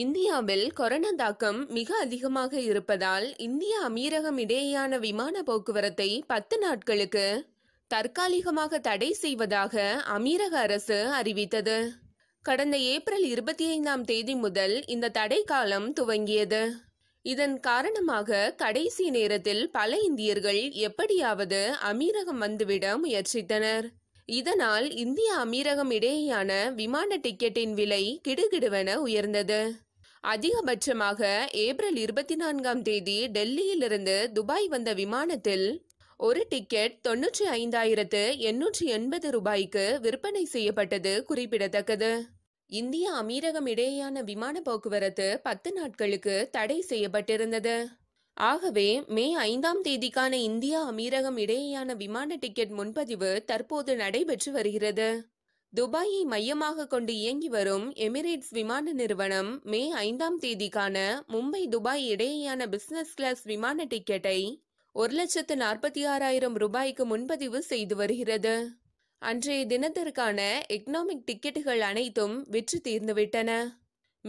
இந்தியாவில் கொரோனா தாக்கம் மிக அதிகமாக இருப்பதால் இந்திய அமீரகம் இடையேயான விமான போக்குவரத்தை பத்து நாட்களுக்கு தற்காலிகமாக தடை செய்வதாக அமீரக அரசு அறிவித்தது கடந்த ஏப்ரல் இருபத்தி ஐந்தாம் தேதி முதல் இந்த தடை காலம் துவங்கியது இதன் காரணமாக கடைசி நேரத்தில் பல இந்தியர்கள் எப்படியாவது அமீரகம் வந்துவிட முயற்சித்தனர் இதனால் இந்திய அமீரகம் இடையேயான விமான டிக்கெட்டின் விலை கிடுகிடுவென உயர்ந்தது அதிகபட்சமாக ஏப்ரல் இருபத்தி நான்காம் தேதி டெல்லியிலிருந்து துபாய் வந்த விமானத்தில் ஒரு டிக்கெட் தொன்னூற்றி ஐந்தாயிரத்து எண்ணூற்றி எண்பது ரூபாய்க்கு விற்பனை செய்யப்பட்டது குறிப்பிடத்தக்கது இந்திய அமீரகம் இடையேயான விமான போக்குவரத்து பத்து நாட்களுக்கு தடை செய்யப்பட்டிருந்தது ஆகவே மே ஐந்தாம் தேதிக்கான இந்தியா அமீரகம் இடையேயான விமான டிக்கெட் முன்பதிவு தற்போது நடைபெற்று வருகிறது துபாயை மையமாக கொண்டு இயங்கி வரும் எமிரேட்ஸ் விமான நிறுவனம் மே ஐந்தாம் தேதிக்கான மும்பை துபாய் இடையேயான பிசினஸ் கிளாஸ் விமான டிக்கெட்டை ஒரு லட்சத்து நாற்பத்தி ஆறாயிரம் ரூபாய்க்கு முன்பதிவு செய்து வருகிறது அன்றைய தினத்திற்கான எக்னாமிக் டிக்கெட்டுகள் அனைத்தும் விற்று தீர்ந்துவிட்டன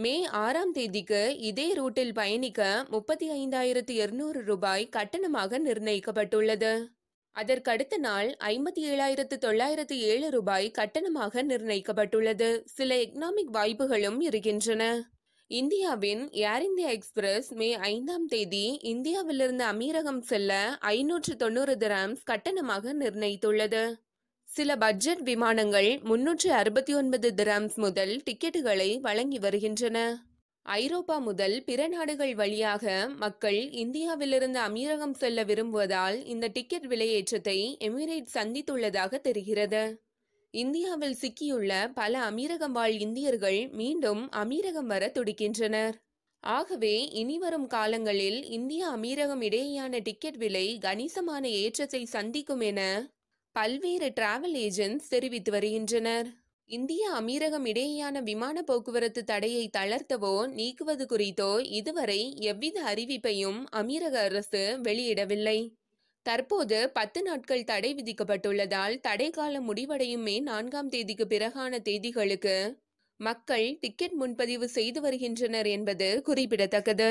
மே ஆறாம் தேதிக்கு இதே ரூட்டில் பயணிக்க முப்பத்தி ஐந்தாயிரத்து இருநூறு ரூபாய் கட்டணமாக நிர்ணயிக்கப்பட்டுள்ளது அதற்கடுத்த நாள் ஐம்பத்தி ஏழாயிரத்து தொள்ளாயிரத்து ஏழு ரூபாய் கட்டணமாக நிர்ணயிக்கப்பட்டுள்ளது சில எக்கனாமிக் வாய்ப்புகளும் இருக்கின்றன இந்தியாவின் ஏர் இந்தியா எக்ஸ்பிரஸ் மே ஐந்தாம் தேதி இந்தியாவிலிருந்து அமீரகம் செல்ல ஐநூற்று தொண்ணூறு திராம்ஸ் கட்டணமாக நிர்ணயித்துள்ளது சில பட்ஜெட் விமானங்கள் முன்னூற்றி அறுபத்தி ஒன்பது திராம்ஸ் முதல் டிக்கெட்டுகளை வழங்கி வருகின்றன ஐரோப்பா முதல் பிற நாடுகள் வழியாக மக்கள் இந்தியாவிலிருந்து அமீரகம் செல்ல விரும்புவதால் இந்த டிக்கெட் விலையேற்றத்தை எமிரேட் சந்தித்துள்ளதாக தெரிகிறது இந்தியாவில் சிக்கியுள்ள பல அமீரகம் வாழ் இந்தியர்கள் மீண்டும் அமீரகம் வர துடிக்கின்றனர் ஆகவே இனிவரும் காலங்களில் இந்தியா அமீரகம் இடையேயான டிக்கெட் விலை கணிசமான ஏற்றத்தை சந்திக்கும் என பல்வேறு டிராவல் ஏஜென்ட்ஸ் தெரிவித்து வருகின்றனர் இந்திய அமீரகம் இடையேயான விமான போக்குவரத்து தடையை தளர்த்தவோ நீக்குவது குறித்தோ இதுவரை எவ்வித அறிவிப்பையும் அமீரக அரசு வெளியிடவில்லை தற்போது பத்து நாட்கள் தடை விதிக்கப்பட்டுள்ளதால் தடை காலம் முடிவடையும் மே நான்காம் தேதிக்கு பிறகான தேதிகளுக்கு மக்கள் டிக்கெட் முன்பதிவு செய்து வருகின்றனர் என்பது குறிப்பிடத்தக்கது